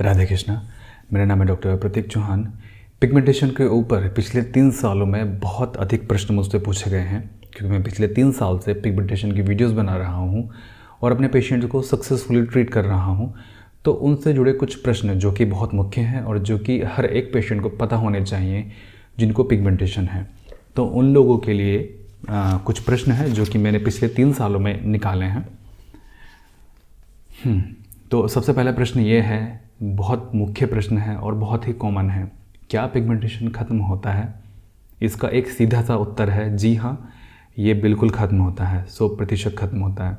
राधे कृष्णा मेरा नाम है डॉक्टर प्रतीक चौहान पिगमेंटेशन के ऊपर पिछले तीन सालों में बहुत अधिक प्रश्न मुझसे पूछे गए हैं क्योंकि मैं पिछले तीन साल से पिगमेंटेशन की वीडियोस बना रहा हूँ और अपने पेशेंट को सक्सेसफुली ट्रीट कर रहा हूँ तो उनसे जुड़े कुछ प्रश्न जो कि बहुत मुख्य हैं और जो कि हर एक पेशेंट को पता होने चाहिए जिनको पिगमेंटेशन है तो उन लोगों के लिए आ, कुछ प्रश्न हैं जो कि मैंने पिछले तीन सालों में निकाले हैं हम्म, तो सबसे पहला प्रश्न ये है बहुत मुख्य प्रश्न है और बहुत ही कॉमन है क्या पिगमेंटेशन ख़त्म होता है इसका एक सीधा सा उत्तर है जी हाँ ये बिल्कुल ख़त्म होता है सौ प्रतिशत ख़त्म होता है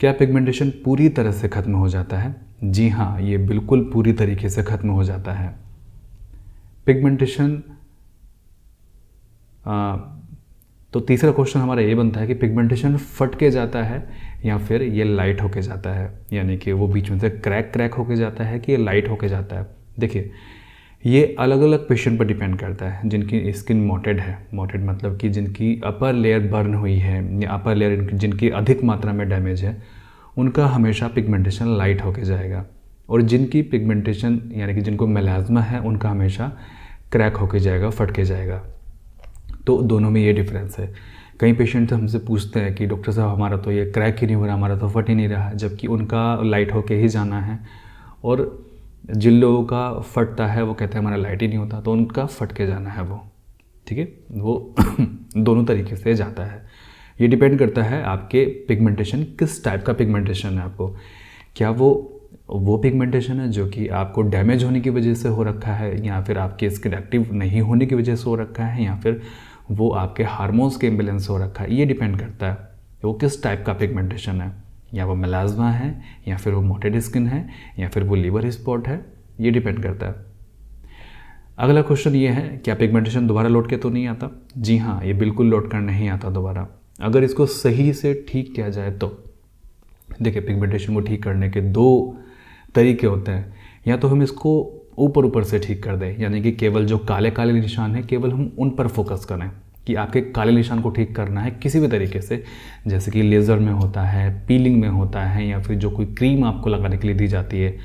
क्या पिगमेंटेशन पूरी तरह से ख़त्म हो जाता है जी हाँ ये बिल्कुल पूरी तरीके से ख़त्म हो जाता है पिगमेंटेशन तो तीसरा क्वेश्चन हमारा ये बनता है कि पिगमेंटेशन फट के जाता है या फिर ये लाइट होके जाता है यानी कि वो बीच में से क्रैक क्रैक होके जाता है कि ये लाइट होके जाता है देखिए ये अलग अलग पेशेंट पर डिपेंड करता है जिनकी स्किन मोटेड है मोटेड मतलब कि जिनकी अपर लेयर बर्न हुई है या अपर लेयर जिनकी अधिक मात्रा में डैमेज है उनका हमेशा पिगमेंटेशन लाइट होके जाएगा और जिनकी पिगमेंटेशन यानी कि जिनको मेलाजमा है उनका हमेशा क्रैक होके जाएगा फट के जाएगा तो दोनों में ये डिफरेंस है कई पेशेंट हमसे पूछते हैं कि डॉक्टर साहब हमारा तो ये क्रैक ही नहीं हो रहा हमारा तो फट ही नहीं रहा जबकि उनका लाइट होके ही जाना है और जिन लोगों का फटता है वो कहते हैं हमारा लाइट ही नहीं होता तो उनका फट के जाना है वो ठीक है वो दोनों तरीके से जाता है ये डिपेंड करता है आपके पिगमेंटेशन किस टाइप का पिगमेंटेशन है आपको क्या वो वो पिगमेंटेशन है जो कि आपको डैमेज होने की वजह से हो रखा है या फिर आपके स्किन एक्टिव नहीं होने की वजह से हो रखा है या फिर वो आपके हारमोन्स के इम्बेलेंस हो रखा है ये डिपेंड करता है वो किस टाइप का पिगमेंटेशन है या वो मेलाजमा है या फिर वो मोटेड स्किन है या फिर वो लीवर स्पॉट है ये डिपेंड करता है अगला क्वेश्चन ये है क्या पिगमेंटेशन दोबारा लौट के तो नहीं आता जी हाँ ये बिल्कुल लौट कर नहीं आता दोबारा अगर इसको सही से ठीक किया जाए तो देखिए पिगमेंटेशन को ठीक करने के दो तरीके होते हैं या तो हम इसको ऊपर ऊपर से ठीक कर दें यानी कि केवल जो काले काले निशान हैं केवल हम उन पर फोकस करें कि आपके काले निशान को ठीक करना है किसी भी तरीके से जैसे कि लेज़र में होता है पीलिंग में होता है या फिर जो कोई क्रीम आपको लगाने के लिए दी जाती है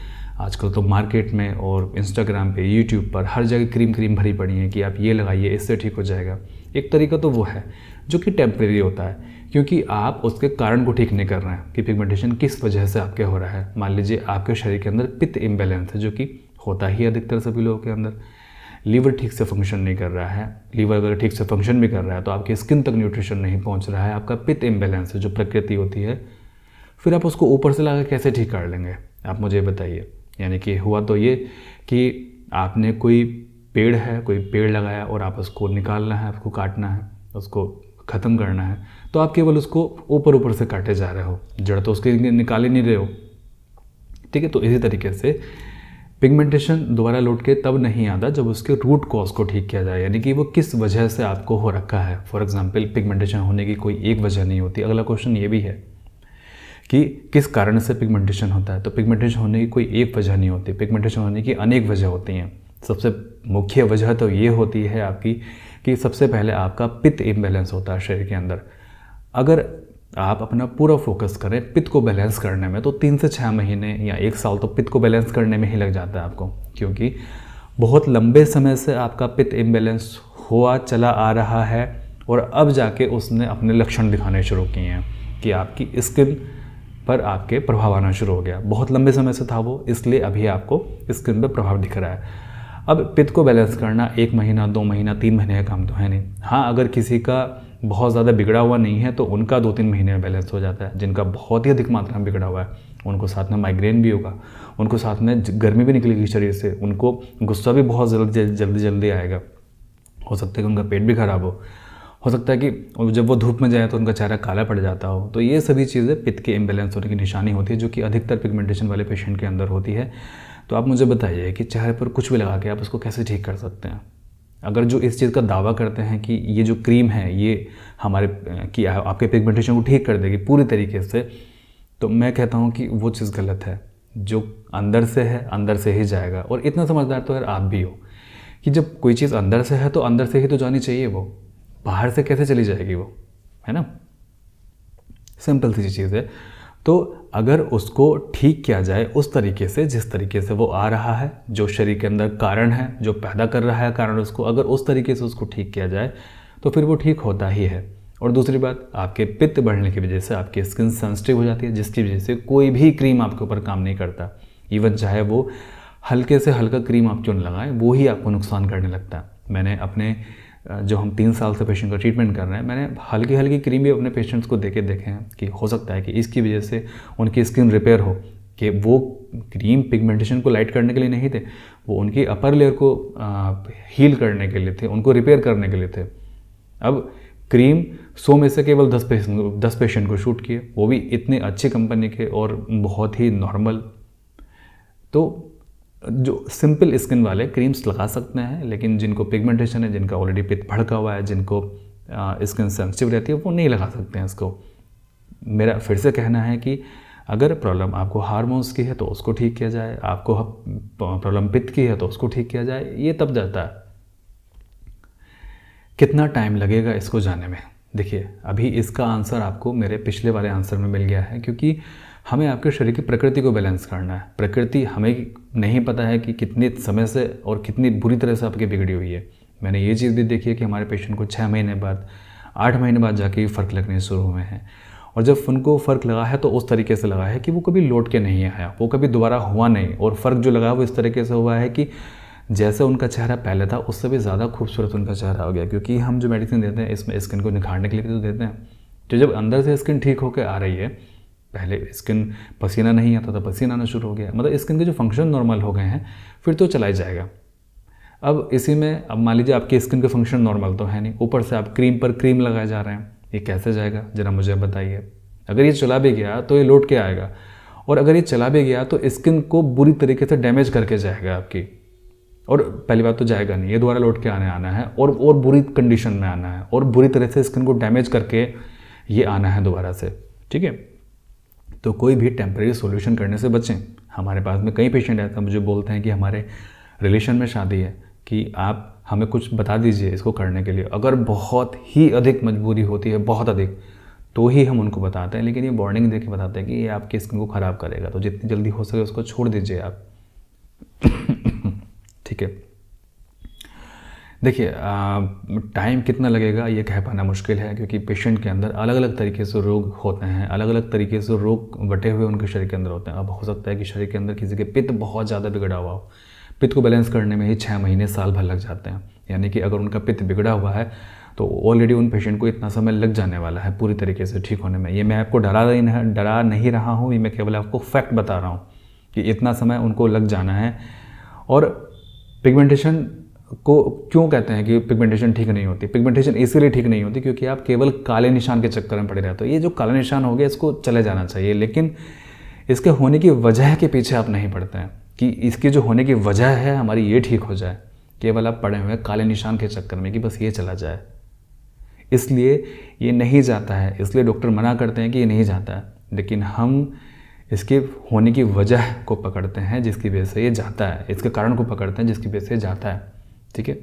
आजकल तो मार्केट में और इंस्टाग्राम पे यूट्यूब पर हर जगह क्रीम क्रीम भरी पड़ी है कि आप ये लगाइए इससे ठीक हो जाएगा एक तरीका तो वो है जो कि टेम्प्रेरी होता है क्योंकि आप उसके कारण को ठीक नहीं कर रहे हैं कि पिगमेंटेशन किस वजह से आपके हो रहा है मान लीजिए आपके शरीर के अंदर पित्त इम्बेलेंस है जो कि होता ही अधिकतर सभी लोगों के अंदर लीवर ठीक से फंक्शन नहीं कर रहा है लीवर अगर ठीक से फंक्शन भी कर रहा है तो आपकी स्किन तक न्यूट्रिशन नहीं पहुंच रहा है आपका पित इम्बेलेंस है जो प्रकृति होती है फिर आप उसको ऊपर से लगा कैसे ठीक कर लेंगे आप मुझे बताइए यानी कि हुआ तो ये कि आपने कोई पेड़ है कोई पेड़ लगाया और आप उसको निकालना है आपको काटना है उसको ख़त्म करना है तो आप केवल उसको ऊपर ऊपर से काटे जा रहे हो जड़ तो उसके निकाल ही नहीं रहे हो ठीक है तो इसी तरीके से पिगमेंटेशन दोबारा लौट के तब नहीं आता जब उसके रूट कॉज को ठीक किया जाए यानी कि वो किस वजह से आपको हो रखा है फॉर एग्जाम्पल पिगमेंटेशन होने की कोई एक वजह नहीं होती अगला क्वेश्चन ये भी है कि किस कारण से पिगमेंटेशन होता है तो पिगमेंटेशन होने की कोई एक वजह नहीं होती पिगमेंटेशन होने की अनेक वजह होती हैं सबसे मुख्य वजह तो ये होती है आपकी कि सबसे पहले आपका पित्त इम्बैलेंस होता है शरीर के अंदर अगर आप अपना पूरा फोकस करें पित्त को बैलेंस करने में तो तीन से छः महीने या एक साल तो पित्त को बैलेंस करने में ही लग जाता है आपको क्योंकि बहुत लंबे समय से आपका पित्त इम्बेलेंस हुआ चला आ रहा है और अब जाके उसने अपने लक्षण दिखाने शुरू किए हैं कि आपकी स्किन पर आपके प्रभाव आना शुरू हो गया बहुत लंबे समय से था वो इसलिए अभी आपको स्किन पर प्रभाव दिख रहा है अब पित्त को बैलेंस करना एक महीना दो महीना तीन महीने का काम तो है नहीं हाँ अगर किसी का बहुत ज़्यादा बिगड़ा हुआ नहीं है तो उनका दो तीन महीने में बैलेंस हो जाता है जिनका बहुत ही अधिक मात्रा में बिगड़ा हुआ है उनको साथ में माइग्रेन भी होगा उनको साथ में गर्मी भी निकलेगी शरीर से उनको गुस्सा भी बहुत जल्दी जल्दी जल्दी आएगा हो सकता है कि उनका पेट भी ख़राब हो हो सकता है कि जब वो धूप में जाए तो उनका चेहरा काला पड़ जाता हो तो ये सभी चीज़ें पित्त के इम्बेलेंस होने की निशानी होती है जो कि अधिकतर पिगमेंटेशन वाले पेशेंट के अंदर होती है तो आप मुझे बताइए कि चेहरे पर कुछ भी लगा के आप उसको कैसे ठीक कर सकते हैं अगर जो इस चीज़ का दावा करते हैं कि ये जो क्रीम है ये हमारे कि आपके पिगमेंटेशन को ठीक कर देगी पूरी तरीके से तो मैं कहता हूँ कि वो चीज़ गलत है जो अंदर से है अंदर से ही जाएगा और इतना समझदार तो यार आप भी हो कि जब कोई चीज़ अंदर से है तो अंदर से ही तो जानी चाहिए वो बाहर से कैसे चली जाएगी वो है ना सिंपल सी चीज़ है तो अगर उसको ठीक किया जाए उस तरीके से जिस तरीके से वो आ रहा है जो शरीर के अंदर कारण है जो पैदा कर रहा है कारण उसको अगर उस तरीके से उसको ठीक किया जाए तो फिर वो ठीक होता ही है और दूसरी बात आपके पित्त बढ़ने की वजह से आपकी स्किन सेंसिटिव हो जाती है जिसकी वजह से कोई भी क्रीम आपके ऊपर काम नहीं करता इवन चाहे वो हल्के से हल्का क्रीम आप क्यों लगाएं वो ही आपको नुकसान करने लगता है मैंने अपने जो हम तीन साल से पेशेंट का ट्रीटमेंट कर रहे हैं मैंने हल्की हल्की क्रीम भी अपने पेशेंट्स को देके देखे हैं कि हो सकता है कि इसकी वजह से उनकी स्किन रिपेयर हो कि वो क्रीम पिगमेंटेशन को लाइट करने के लिए नहीं थे वो उनकी अपर लेयर को हील करने के लिए थे उनको रिपेयर करने के लिए थे अब क्रीम सौ में से केवल दस पेशेंट दस पेशेंट को शूट किए वो भी इतने अच्छे कंपनी के और बहुत ही नॉर्मल तो जो सिंपल स्किन वाले क्रीम्स लगा सकते हैं लेकिन जिनको पिगमेंटेशन है जिनका ऑलरेडी पित भड़का हुआ है जिनको स्किन सेंसिटिव रहती है वो नहीं लगा सकते हैं इसको मेरा फिर से कहना है कि अगर प्रॉब्लम आपको हारमोन्स की है तो उसको ठीक किया जाए आपको प्रॉब्लम पित्त की है तो उसको ठीक किया जाए ये तब जाता है कितना टाइम लगेगा इसको जाने में देखिए अभी इसका आंसर आपको मेरे पिछले वाले आंसर में मिल गया है क्योंकि हमें आपके शरीर की प्रकृति को बैलेंस करना है प्रकृति हमें नहीं पता है कि कितने समय से और कितनी बुरी तरह से आपकी बिगड़ी हुई है मैंने ये चीज़ भी देखी है कि हमारे पेशेंट को छः महीने बाद आठ महीने बाद जाके फ़र्क लगने शुरू हुए हैं और जब उनको फ़र्क लगा है तो उस तरीके से लगा है कि वो कभी लौट के नहीं आया वो कभी दोबारा हुआ नहीं और फ़र्क जो लगा वो इस तरीके से हुआ है कि जैसे उनका चेहरा पहले था उससे भी ज़्यादा खूबसूरत उनका चेहरा हो गया क्योंकि हम जो मेडिसिन देते हैं इसमें स्किन को निखारने के लिए तो देते हैं तो जब अंदर से स्किन ठीक होकर आ रही है पहले स्किन पसीना नहीं आता था पसीना आना शुरू हो गया मतलब स्किन के जो फंक्शन नॉर्मल हो गए हैं फिर तो चलाया जाएगा अब इसी में अब मान लीजिए आपकी स्किन के फंक्शन नॉर्मल तो है नहीं ऊपर से आप क्रीम पर क्रीम लगाए जा रहे हैं ये कैसे जाएगा ज़रा मुझे बताइए अगर ये चला भी गया तो ये लौट के आएगा और अगर ये चला भी गया तो स्किन को बुरी तरीके से डैमेज करके जाएगा आपकी और पहली बात तो जाएगा नहीं ये दोबारा लौट के आने आना है और और बुरी कंडीशन में आना है और बुरी तरह से स्किन को डैमेज करके ये आना है दोबारा से ठीक है तो कोई भी टेम्प्रेरी सोल्यूशन करने से बचें हमारे पास में कई पेशेंट आते हैं तो मुझे बोलते हैं कि हमारे रिलेशन में शादी है कि आप हमें कुछ बता दीजिए इसको करने के लिए अगर बहुत ही अधिक मजबूरी होती है बहुत अधिक तो ही हम उनको बताते हैं लेकिन ये वार्निंग दे के बताते हैं कि ये आपकी स्किन को ख़राब करेगा तो जितनी जल्दी हो सके उसको छोड़ दीजिए आप ठीक है देखिए टाइम कितना लगेगा ये कह पाना मुश्किल है क्योंकि पेशेंट के अंदर अलग अलग तरीके से रोग होते हैं अलग अलग तरीके से रोग बटे हुए उनके शरीर के अंदर होते हैं अब हो सकता है कि शरीर के अंदर किसी के पित्त बहुत ज़्यादा बिगड़ा हुआ हो पित्त को बैलेंस करने में ही छः महीने साल भर लग जाते हैं यानी कि अगर उनका पित्त बिगड़ा हुआ है तो ऑलरेडी उन पेशेंट को इतना समय लग जाने वाला है पूरी तरीके से ठीक होने में ये मैं आपको डरा नहीं डरा नहीं रहा हूँ ये मैं केवल आपको फैक्ट बता रहा हूँ कि इतना समय उनको लग जाना है और पिगमेंटेशन को क्यों कहते हैं कि पिगमेंटेशन ठीक नहीं होती पिगमेंटेशन इसीलिए ठीक नहीं होती क्योंकि आप केवल काले निशान के चक्कर में पड़े रहते हो ये जो काले निशान हो गया इसको चले जाना चाहिए लेकिन इसके होने की वजह के पीछे आप नहीं पड़ते हैं कि इसके जो होने की वजह है हमारी ये ठीक हो जाए केवल आप पड़े हुए काले निशान के चक्कर में कि बस ये चला जाए इसलिए ये नहीं जाता है इसलिए डॉक्टर मना करते हैं कि ये नहीं जाता है लेकिन हम इसके होने की वजह को पकड़ते हैं जिसकी वजह से ये जाता है इसके कारण को पकड़ते हैं जिसकी वजह से जाता है ठीक है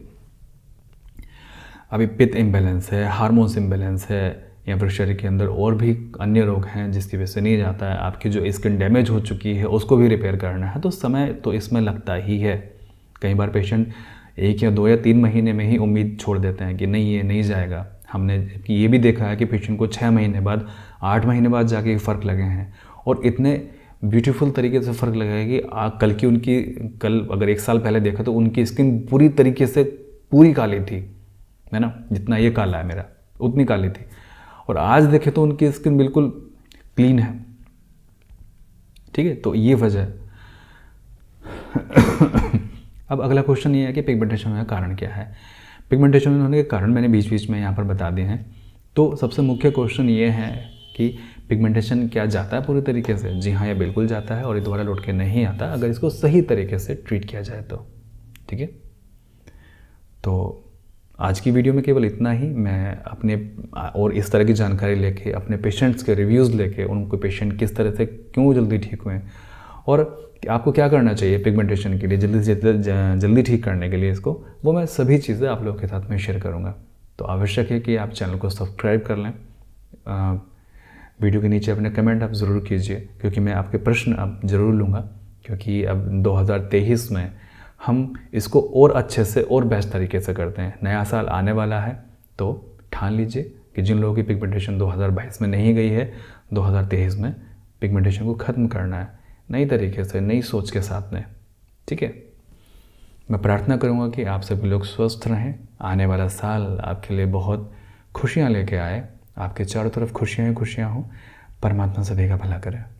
अभी पित्त इम्बेलेंस है हार्मोन्स इम्बेलेंस है या फिर शरीर के अंदर और भी अन्य रोग हैं जिसकी वजह से नहीं जाता है आपकी जो स्किन डैमेज हो चुकी है उसको भी रिपेयर करना है तो समय तो इसमें लगता ही है कई बार पेशेंट एक या दो या तीन महीने में ही उम्मीद छोड़ देते हैं कि नहीं ये नहीं जाएगा हमने ये भी देखा है कि पेशेंट को छः महीने बाद आठ महीने बाद जाके फ़र्क लगे हैं और इतने ब्यूटीफुल तरीके से फ़र्क लगाया कि आ, कल की उनकी कल अगर एक साल पहले देखा तो उनकी स्किन पूरी तरीके से पूरी काली थी है ना जितना ये काला है मेरा उतनी काली थी और आज देखे तो उनकी स्किन बिल्कुल क्लीन है ठीक है तो ये वजह है अब अगला क्वेश्चन ये है कि पिगमेंटेशन होने का कारण क्या है पिगमेंटेशन होने के कारण मैंने बीच बीच में यहाँ पर बता दिए हैं तो सबसे मुख्य क्वेश्चन ये है कि पिगमेंटेशन क्या जाता है पूरी तरीके से जी हाँ यह बिल्कुल जाता है और ये दोबारा लौट के नहीं आता अगर इसको सही तरीके से ट्रीट किया जाए तो ठीक है तो आज की वीडियो में केवल इतना ही मैं अपने और इस तरह की जानकारी लेके अपने पेशेंट्स के रिव्यूज़ लेके उनको पेशेंट किस तरह से क्यों जल्दी ठीक हुए और आपको क्या करना चाहिए पिगमेंटेशन के लिए जल्दी से जल्दी जल्दी ठीक करने के लिए इसको वो मैं सभी चीज़ें आप लोगों के साथ में शेयर करूँगा तो आवश्यक है कि आप चैनल को सब्सक्राइब कर लें वीडियो के नीचे अपने कमेंट आप ज़रूर कीजिए क्योंकि मैं आपके प्रश्न अब ज़रूर लूँगा क्योंकि अब 2023 में हम इसको और अच्छे से और बेस्ट तरीके से करते हैं नया साल आने वाला है तो ठान लीजिए कि जिन लोगों की पिगमेंटेशन 2022 में नहीं गई है 2023 में पिगमेंटेशन को ख़त्म करना है नई तरीके से नई सोच के साथ में ठीक है मैं प्रार्थना करूँगा कि आप सभी लोग स्वस्थ रहें आने वाला साल आपके लिए बहुत खुशियाँ लेके आए आपके चारों तरफ खुशियाँ ही खुशियाँ हों परमात्मा सभी का भला करें